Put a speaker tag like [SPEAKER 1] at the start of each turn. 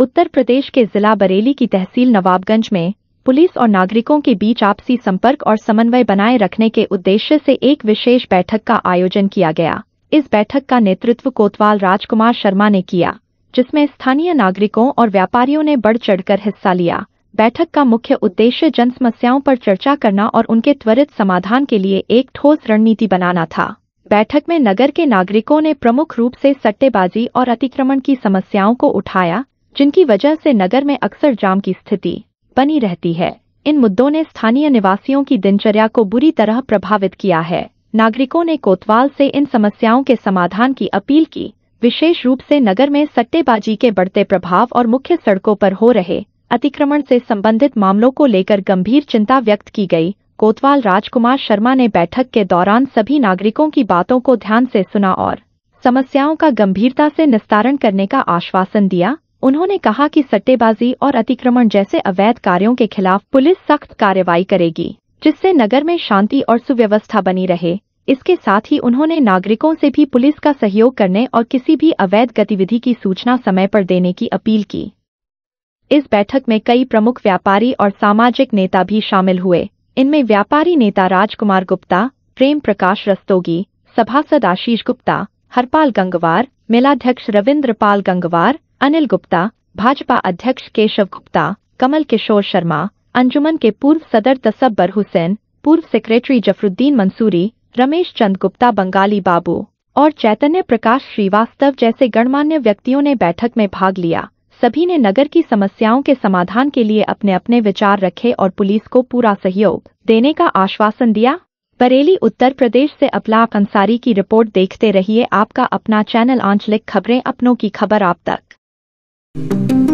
[SPEAKER 1] उत्तर प्रदेश के जिला बरेली की तहसील नवाबगंज में पुलिस और नागरिकों के बीच आपसी संपर्क और समन्वय बनाए रखने के उद्देश्य से एक विशेष बैठक का आयोजन किया गया इस बैठक का नेतृत्व कोतवाल राजकुमार शर्मा ने किया जिसमें स्थानीय नागरिकों और व्यापारियों ने बढ़ चढ़कर हिस्सा लिया बैठक का मुख्य उद्देश्य जन समस्याओं पर चर्चा करना और उनके त्वरित समाधान के लिए एक ठोस रणनीति बनाना था बैठक में नगर के नागरिकों ने प्रमुख रूप से सट्टेबाजी और अतिक्रमण की समस्याओं को उठाया जिनकी वजह से नगर में अक्सर जाम की स्थिति बनी रहती है इन मुद्दों ने स्थानीय निवासियों की दिनचर्या को बुरी तरह प्रभावित किया है नागरिकों ने कोतवाल से इन समस्याओं के समाधान की अपील की विशेष रूप से नगर में सट्टेबाजी के बढ़ते प्रभाव और मुख्य सड़कों पर हो रहे अतिक्रमण से संबंधित मामलों को लेकर गंभीर चिंता व्यक्त की गई कोतवाल राजकुमार शर्मा ने बैठक के दौरान सभी नागरिकों की बातों को ध्यान से सुना और समस्याओं का गंभीरता से निस्तारण करने का आश्वासन दिया उन्होंने कहा कि सट्टेबाजी और अतिक्रमण जैसे अवैध कार्यों के खिलाफ पुलिस सख्त कार्रवाई करेगी जिससे नगर में शांति और सुव्यवस्था बनी रहे इसके साथ ही उन्होंने नागरिकों से भी पुलिस का सहयोग करने और किसी भी अवैध गतिविधि की सूचना समय पर देने की अपील की इस बैठक में कई प्रमुख व्यापारी और सामाजिक नेता भी शामिल हुए इनमें व्यापारी नेता राजकुमार गुप्ता प्रेम प्रकाश रस्तोगी सभासद आशीष गुप्ता हरपाल गंगवार मेलाध्यक्ष रविन्द्र पाल गंगवार अनिल गुप्ता भाजपा अध्यक्ष केशव गुप्ता कमल किशोर शर्मा अंजुमन के पूर्व सदर तसब्बर हुसैन पूर्व सेक्रेटरी जफरुद्दीन मंसूरी रमेश चंद गुप्ता बंगाली बाबू और चैतन्य प्रकाश श्रीवास्तव जैसे गणमान्य व्यक्तियों ने बैठक में भाग लिया सभी ने नगर की समस्याओं के समाधान के लिए अपने अपने विचार रखे और पुलिस को पूरा सहयोग देने का आश्वासन दिया बरेली उत्तर प्रदेश से अपलाक अंसारी की रिपोर्ट देखते रहिए आपका अपना चैनल आंचलिक खबरें अपनों की खबर आप तक